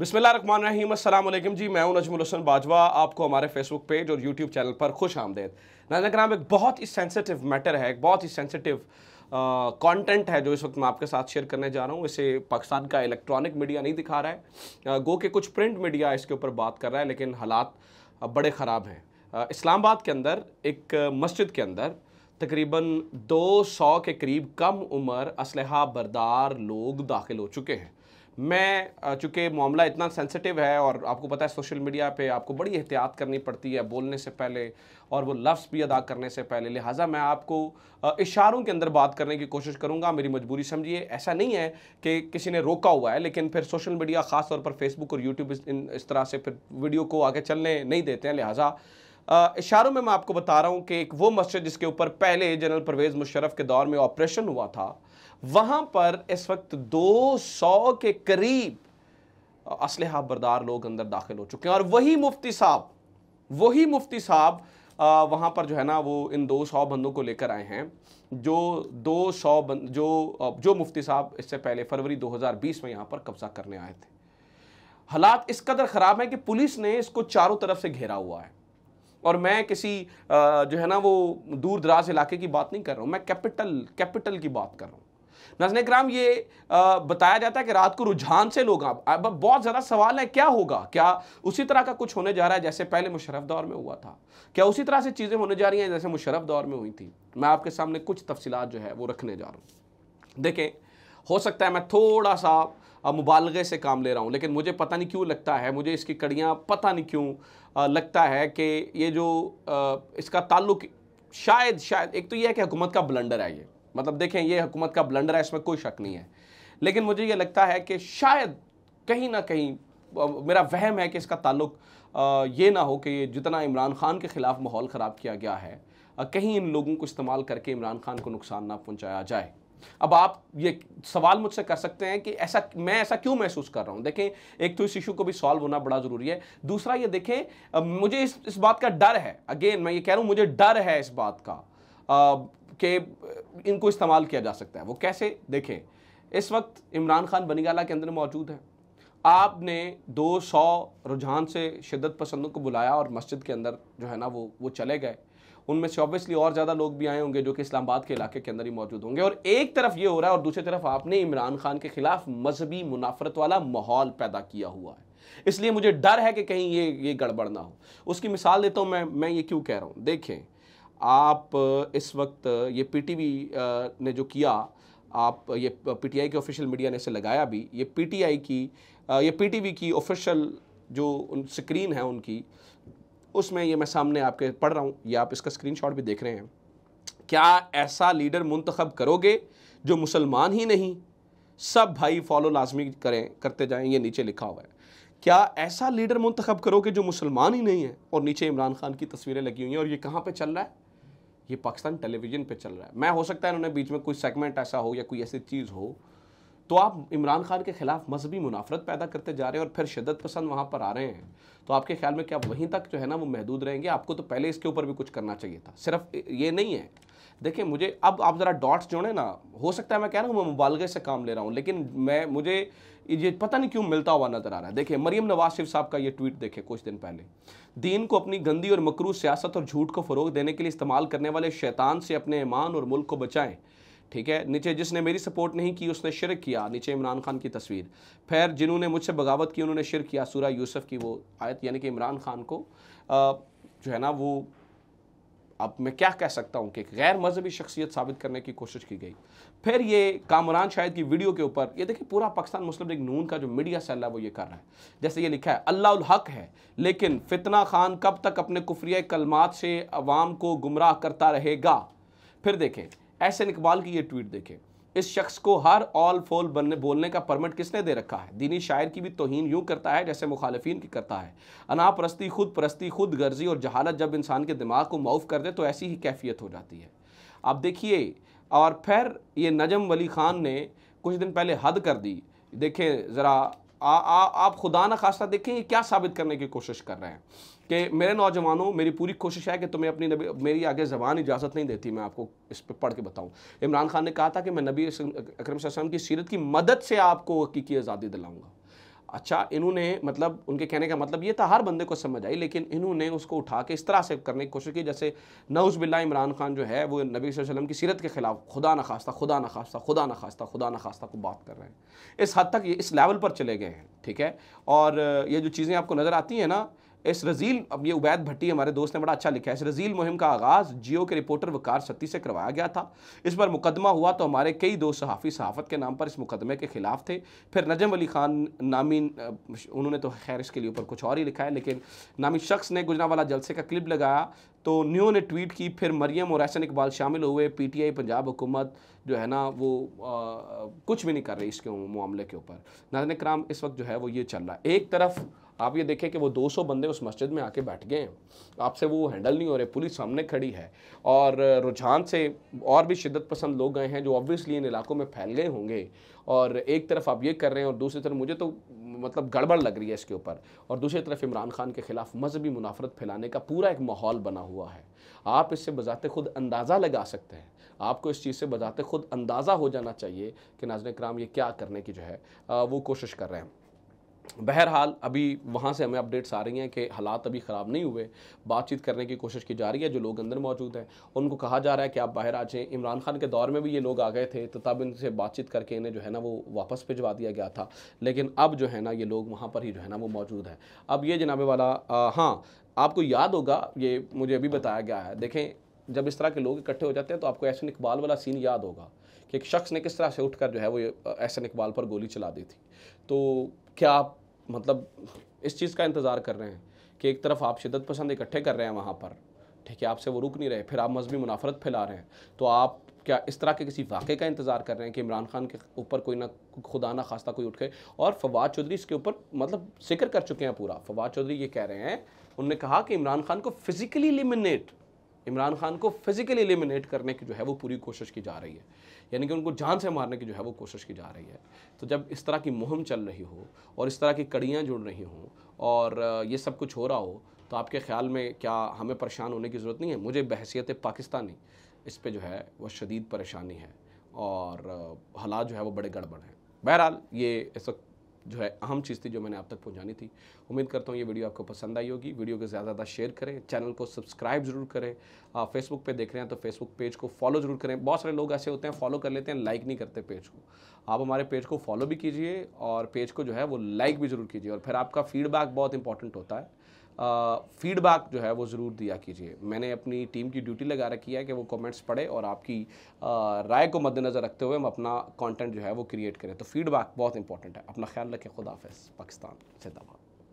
बिसमीम अल्लाम जी मैं नजमुल हसन बाजवा आपको हमारे फेसबुक पेज और यूट्यूब चैनल पर खुश आमदेद नाजन कराम एक बहुत ही सेंसिटिव मैटर है एक बहुत ही सेंसिटिव कंटेंट है जो इस वक्त मैं आपके साथ शेयर करने जा रहा हूँ इसे पाकिस्तान का इलेक्ट्रॉनिक मीडिया नहीं दिखा रहा है गो के कुछ प्रिंट मीडिया इसके ऊपर बात कर रहा है लेकिन हालात बड़े ख़राब हैं इस्लामाबाद के अंदर एक मस्जिद के अंदर तकरीबन सौ के करीब कम उम्र असलहा बरदार लोग दाखिल हो चुके हैं मैं चूँकि मामला इतना सेंसिटिव है और आपको पता है सोशल मीडिया पे आपको बड़ी एहतियात करनी पड़ती है बोलने से पहले और वो लफ्ज़ भी अदा करने से पहले लिहाजा मैं आपको इशारों के अंदर बात करने की कोशिश करूँगा मेरी मजबूरी समझिए ऐसा नहीं है कि किसी ने रोका हुआ है लेकिन फिर सोशल मीडिया ख़ास तौर पर फेसबुक और यूट्यूब इन इस तरह से फिर वीडियो को आगे चलने नहीं देते हैं लिहाजा इशारों में मैं आपको बता रहा हूँ कि एक वो मस्जिद जिसके ऊपर पहले जनरल परवेज़ मुशरफ के दौर में ऑपरेशन हुआ था वहां पर इस वक्त 200 के करीब असलहा बरदार लोग अंदर दाखिल हो चुके हैं और वही मुफ्ती साहब वही मुफ्ती साहब वहां पर जो है ना वो इन 200 बंदों को लेकर आए हैं जो 200 बंद जो जो मुफ्ती साहब इससे पहले फरवरी 2020 में यहाँ पर कब्जा करने आए थे हालात इस कदर ख़राब है कि पुलिस ने इसको चारों तरफ से घेरा हुआ है और मैं किसी जो है ना वो दूर दराज इलाके की बात नहीं कर रहा हूँ मैं कैपिटल कैपिटल की बात कर रहा हूँ नजन कराम ये बताया जाता है कि रात को रुझान से लोग आप बहुत ज़्यादा सवाल है क्या होगा क्या उसी तरह का कुछ होने जा रहा है जैसे पहले मुशरफ दौर में हुआ था क्या उसी तरह से चीज़ें होने जा रही हैं जैसे मुशरफ दौर में हुई थी मैं आपके सामने कुछ तफसीत जो है वो रखने जा रहा हूँ देखें हो सकता है मैं थोड़ा सा मुबालगे से काम ले रहा हूँ लेकिन मुझे पता नहीं क्यों लगता है मुझे इसकी कड़ियाँ पता नहीं क्यों लगता है कि ये जो इसका ताल्लुक शायद शायद एक तो यह है कि हुकूमत का ब्लंडर है ये मतलब देखें ये हुकूमत का ब्लंडर है इसमें कोई शक नहीं है लेकिन मुझे ये लगता है कि शायद कहीं ना कहीं मेरा वहम है कि इसका ताल्लुक ये ना हो कि जितना इमरान खान के ख़िलाफ़ माहौल ख़राब किया गया है कहीं इन लोगों को इस्तेमाल करके इमरान खान को नुकसान ना पहुँचाया जाए अब आप ये सवाल मुझसे कर सकते हैं कि ऐसा मैं ऐसा क्यों महसूस कर रहा हूं देखें एक तो इस इशू को भी सॉल्व होना बड़ा ज़रूरी है दूसरा ये देखें मुझे इस इस बात का डर है अगेन मैं ये कह रहा हूं मुझे डर है इस बात का के इनको इस्तेमाल किया जा सकता है वो कैसे देखें इस वक्त इमरान खान बनीगाला के अंदर मौजूद है आपने 200 रुझान से शिदत पसंदों को बुलाया और मस्जिद के अंदर जो है ना वो वो चले गए उनमें से ऑब्वियसली और ज़्यादा लोग भी आए होंगे जो कि इस्लामाबाद के इलाके के अंदर ही मौजूद होंगे और एक तरफ ये हो रहा है और दूसरी तरफ आपने इमरान खान के खिलाफ मजहबी मुनाफरत वाला माहौल पैदा किया हुआ है इसलिए मुझे डर है कि कहीं ये ये गड़बड़ ना हो उसकी मिसाल देता हूँ मैं मैं ये क्यों कह रहा हूँ देखें आप इस वक्त ये पीटीवी ने जो किया आप ये पीटीआई के ऑफिशियल मीडिया ने इसे लगाया भी ये पीटीआई की ये पीटीवी की ऑफिशियल जो स्क्रीन है उनकी उसमें ये मैं सामने आपके पढ़ रहा हूँ या आप इसका स्क्रीनशॉट भी देख रहे हैं क्या ऐसा लीडर मुंतखब करोगे जो मुसलमान ही नहीं सब भाई फॉलो लाजमी करें करते जाएं ये नीचे लिखा हुआ है क्या ऐसा लीडर मुंतखब करोगे जो मुसलमान ही नहीं है और नीचे इमरान खान की तस्वीरें लगी हुई हैं और ये कहाँ पे चल रहा है ये पाकिस्तान टेलीविजन पे चल रहा है मैं हो सकता है उन्होंने बीच में कोई सेगमेंट ऐसा हो या कोई ऐसी चीज़ हो तो आप इमरान खान के खिलाफ मजहबी मुनाफरत पैदा करते जा रहे हैं और फिर शदत पसंद वहाँ पर आ रहे हैं तो आपके ख्याल में क्या वहीं तक जो है ना वो महदूद रहेंगे आपको तो पहले इसके ऊपर भी कुछ करना चाहिए था सिर्फ ये नहीं है देखिए मुझे अब आप ज़रा डॉट्स जोड़ें ना हो सकता है मैं कह रहा हूँ मैं मुबालगे से काम ले रहा हूँ लेकिन मैं मुझे ये पता नहीं क्यों मिलता हुआ नज़र आ रहा है देखिए मरियम नवाज शिफ साहब का ये ट्वीट देखे कुछ दिन पहले दीन को अपनी गंदी और मकरू सियासत और झूठ को फ़रोग देने के लिए इस्तेमाल करने वाले शैतान से अपने ईमान और मुल्क को बचाएं ठीक है नीचे जिसने मेरी सपोर्ट नहीं की उसने शिरक किया नीचे इमरान खान की तस्वीर फिर जिन्होंने मुझसे बगावत की उन्होंने शिरक किया सूरा यूसुफ की वो आयत यानी कि इमरान खान को जो है ना वो अब मैं क्या कह सकता हूँ कि गैर मजहबी शख्सियत साबित करने की कोशिश की गई फिर ये कामरान शायद की वीडियो के ऊपर ये देखिए पूरा पाकिस्तान मुस्लिम लीग नून का जो मीडिया सेल है वो ये कर रहा है जैसे ये लिखा है अल्लाह हक है लेकिन फितना खान कब तक अपने कुफरिया कलमात से अवाम को गुमराह करता रहेगा फिर देखें ऐसे इकबाल की ये ट्वीट देखें इस शख्स को हर ऑल फोल बनने बोलने का परमिट किसने दे रखा है दीनी शायर की भी तोहन यूँ करता है जैसे मुखालफन की करता है अना परस्ती खुद परस्ती खुद गर्जी और जहालत जब इंसान के दिमाग को मऊफ कर दे तो ऐसी ही कैफियत हो जाती है आप देखिए और फिर ये नजम वली ख़ान ने कुछ दिन पहले हद कर दी देखें ज़रा आ, आ, आप खुदा ना खास्ता देखें ये क्या साबित करने की कोशिश कर रहे हैं कि मेरे नौजवानों मेरी पूरी कोशिश है कि तुम्हें अपनी नबी मेरी आगे ज़बान इजाज़त नहीं देती मैं आपको इस पर पढ़ के बताऊं इमरान खान ने कहा था कि मैं नबी अक्रम की सीरत की मदद से आपको हकीकी आज़ादी दिलाऊंगा अच्छा इन्होंने मतलब उनके कहने का मतलब ये था हर बंदे को समझ आई लेकिन इन्होंने उसको उठा के इस तरह से करने की कोशिश की जैसे नउज़बिल्ला इमरान खान जो है वो नबी वसल्लम की सीरत के ख़िलाफ़ खुदा न खास्ता खुदा न खास्ता खुदा न खास्ता खुदा न खास्ता को बात कर रहे हैं इस हद तक ये इस लेवल पर चले गए हैं ठीक है और ये जो चीज़ें आपको नज़र आती हैं ना इस रजील अब ये उबैद भट्टी हमारे दोस्त ने बड़ा अच्छा लिखा है इस रजील मुहिम का आगाज़ जियो के रिपोर्टर वकार सत्ती से करवाया गया था इस पर मुकदमा हुआ तो हमारे कई दोस्त सहाफ़ी सहाफ़त के नाम पर इस मुकदमे के ख़िलाफ़ थे फिर नजम अली ख़ान नामी उन्होंने तो खैर इसके लिए ऊपर कुछ और ही लिखा है लेकिन नामी शख्स ने गुजरा वाला जलसे का क्लिप लगाया तो न्यू ने ट्वीट की फिर मरियम और एहसन इकबाल शामिल हुए पीटीआई पंजाब हुकूमत जो है ना वो आ, कुछ भी नहीं कर रही इसके मामले के ऊपर नाजन कराम इस वक्त जो है वो ये चल रहा है एक तरफ आप ये देखें कि वो 200 बंदे उस मस्जिद में आके बैठ गए हैं आपसे वो हैंडल नहीं हो रहे पुलिस सामने खड़ी है और रुझान से और भी शिदत पसंद लोग गए हैं जो ऑब्वियसली इन इलाकों में फैल गए होंगे और एक तरफ आप ये कर रहे हैं और दूसरी तरफ मुझे तो मतलब गड़बड़ लग रही है इसके ऊपर और दूसरी तरफ इमरान खान के ख़िलाफ़ मजहबी मुनाफरत फैलाने का पूरा एक माहौल बना हुआ है आप इससे बजाते खुद अंदाज़ा लगा सकते हैं आपको इस चीज़ से बजाते खुद अंदाज़ा हो जाना चाहिए कि नाजन कराम ये क्या करने की जो है वो कोशिश कर रहे हैं बहरहाल अभी वहाँ से हमें अपडेट्स आ रही हैं कि हालात अभी ख़राब नहीं हुए बातचीत करने की कोशिश की जा रही है जो लोग अंदर मौजूद हैं उनको कहा जा रहा है कि आप बाहर आ जाएँ इमरान खान के दौर में भी ये लोग आ गए थे तो तब इनसे बातचीत करके इन्हें जो है ना वो वापस भिजवा दिया गया था लेकिन अब जो है ना ये लोग वहाँ पर ही जो है ना वो मौजूद हैं अब ये जनाबे वाला आ, हाँ आपको याद होगा ये मुझे अभी बताया गया है देखें जब इस तरह के लोग इकट्ठे हो जाते हैं तो आपको ऐसे इकबाल वाला सीन याद होगा कि एक शख्स ने किस तरह से उठकर जो है वो ऐसे इकबाल पर गोली चला दी थी तो क्या आप मतलब इस चीज़ का इंतज़ार कर रहे हैं कि एक तरफ आप शिदत पसंद इकट्ठे कर रहे हैं वहाँ पर ठीक है आपसे वो रुक नहीं रहे फिर आप मजहबी मुनाफरत फैला रहे हैं तो आप क्या इस तरह के किसी वाक़े का इंतज़ार कर रहे हैं कि इमरान खान के ऊपर कोई ना खुदा ना खास्ता कोई उठ गए और फवाद चौधरी इसके ऊपर मतलब जिक्र कर चुके हैं पूरा फवाद चौधरी ये कह रहे हैं उनने कहा कि इमरान खान को फिज़िकली एलिमिनेट इमरान खान को फिजिकली एलिमिनेट करने की जो है वो पूरी कोशिश की जा रही है यानी कि उनको जान से मारने की जो है वो कोशिश की जा रही है तो जब इस तरह की मुहिम चल रही हो और इस तरह की कड़ियाँ जुड़ रही हों और ये सब कुछ हो रहा हो तो आपके ख्याल में क्या हमें परेशान होने की ज़रूरत नहीं है मुझे बहसीत पाकिस्तानी इस पर जो है वह शदीद परेशानी है और हालात जो है वो बड़े गड़बड़ हैं बहरहाल ये इस वक्त जो है अहम चीज़ थी जो मैंने आप तक पहुंचानी थी उम्मीद करता हूँ ये वीडियो आपको पसंद आई होगी वीडियो को ज़्यादा ज़्यादा शेयर करें चैनल को सब्सक्राइब जरूर करें फेसबुक पे देख रहे हैं तो फेसबुक पेज को फॉलो जरूर करें बहुत सारे लोग ऐसे होते हैं फॉलो कर लेते हैं लाइक नहीं करते पेज को आप हमारे पेज को फॉलो भी कीजिए और पेज को जो है वो लाइक भी ज़रूर कीजिए और फिर आपका फीडबैक बहुत इंपॉर्टेंट होता है फीडबैक जो है वो ज़रूर दिया कीजिए मैंने अपनी टीम की ड्यूटी लगा रखी है कि वो कमेंट्स पढ़े और आपकी राय को मद्देनज़र रखते हुए हम अपना कंटेंट जो है वो क्रिएट करें तो फीडबैक बहुत इंपॉर्टेंट है अपना ख्याल रखें खुदाफ़ पाकिस्तान जिंदाबाद